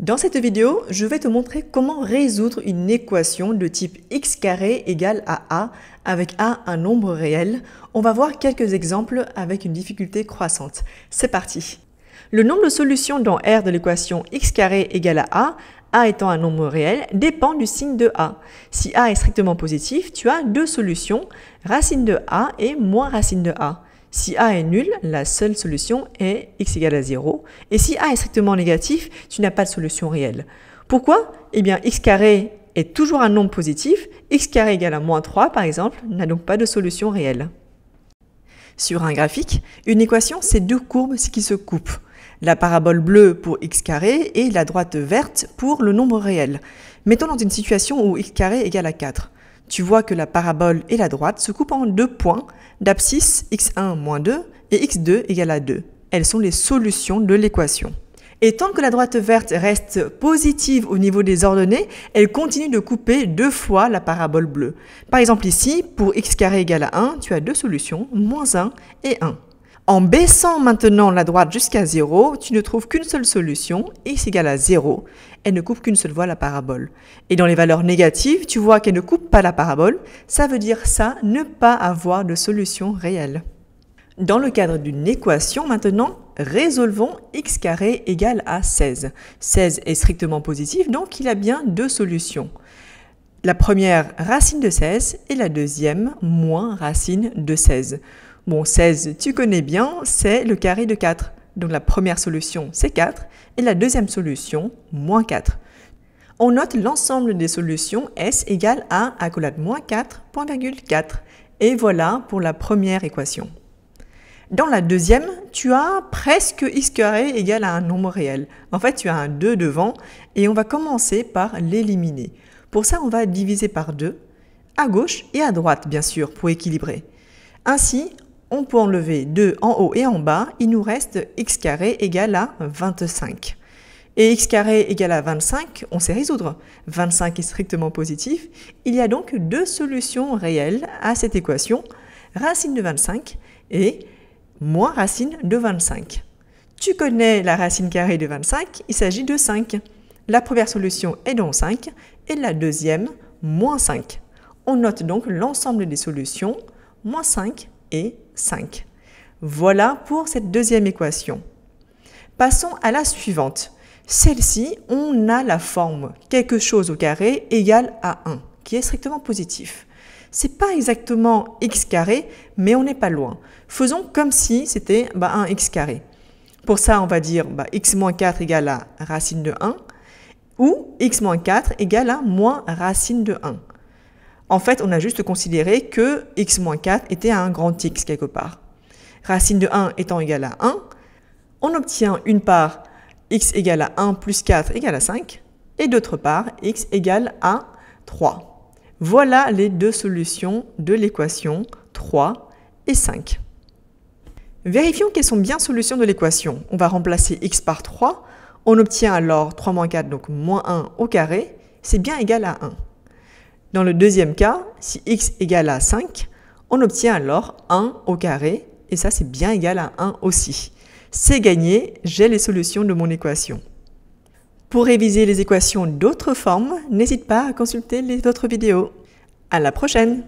Dans cette vidéo, je vais te montrer comment résoudre une équation de type x carré égale à a avec a un nombre réel. On va voir quelques exemples avec une difficulté croissante. C'est parti Le nombre de solutions dans R de l'équation x carré égale à a, a étant un nombre réel, dépend du signe de a. Si a est strictement positif, tu as deux solutions, racine de a et moins racine de a. Si A est nul, la seule solution est x égale à 0. Et si A est strictement négatif, tu n'as pas de solution réelle. Pourquoi Eh bien, x carré est toujours un nombre positif. x carré égale à moins 3, par exemple, n'a donc pas de solution réelle. Sur un graphique, une équation, c'est deux courbes qui se coupent. La parabole bleue pour x carré et la droite verte pour le nombre réel. Mettons dans une situation où x carré égale à 4 tu vois que la parabole et la droite se coupent en deux points d'abscisse x1 moins 2 et x2 égale à 2. Elles sont les solutions de l'équation. Et tant que la droite verte reste positive au niveau des ordonnées, elle continue de couper deux fois la parabole bleue. Par exemple ici, pour x carré égale à 1, tu as deux solutions, moins 1 et 1. En baissant maintenant la droite jusqu'à 0, tu ne trouves qu'une seule solution, x égale à 0. Elle ne coupe qu'une seule voie la parabole. Et dans les valeurs négatives, tu vois qu'elle ne coupe pas la parabole. Ça veut dire ça, ne pas avoir de solution réelle. Dans le cadre d'une équation maintenant, résolvons x carré égale à 16. 16 est strictement positif, donc il a bien deux solutions. La première, racine de 16, et la deuxième, moins racine de 16. Bon, 16, tu connais bien, c'est le carré de 4. Donc la première solution, c'est 4, et la deuxième solution, moins 4. On note l'ensemble des solutions S égale à accolade moins 4, point virgule 4. Et voilà pour la première équation. Dans la deuxième, tu as presque x carré égale à un nombre réel. En fait, tu as un 2 devant et on va commencer par l'éliminer. Pour ça, on va diviser par 2, à gauche et à droite, bien sûr, pour équilibrer. Ainsi, on peut enlever 2 en haut et en bas, il nous reste x carré égale à 25. Et x carré égale à 25, on sait résoudre. 25 est strictement positif. Il y a donc deux solutions réelles à cette équation, racine de 25 et moins racine de 25. Tu connais la racine carrée de 25, il s'agit de 5. La première solution est donc 5 et la deuxième, moins 5. On note donc l'ensemble des solutions, moins 5 et 5. Voilà pour cette deuxième équation. Passons à la suivante. Celle-ci, on a la forme quelque chose au carré égale à 1, qui est strictement positif. C'est pas exactement x carré, mais on n'est pas loin. Faisons comme si c'était bah, un x carré. Pour ça, on va dire bah, x moins 4 égale à racine de 1, ou x moins 4 égale à moins racine de 1. En fait, on a juste considéré que x-4 était un grand x quelque part. Racine de 1 étant égale à 1, on obtient une part x égale à 1 plus 4 égale à 5, et d'autre part x égale à 3. Voilà les deux solutions de l'équation 3 et 5. Vérifions qu'elles sont bien solutions de l'équation. On va remplacer x par 3, on obtient alors 3 moins 4, donc moins 1 au carré, c'est bien égal à 1. Dans le deuxième cas, si x égale à 5, on obtient alors 1 au carré, et ça c'est bien égal à 1 aussi. C'est gagné, j'ai les solutions de mon équation. Pour réviser les équations d'autres formes, n'hésite pas à consulter les autres vidéos. À la prochaine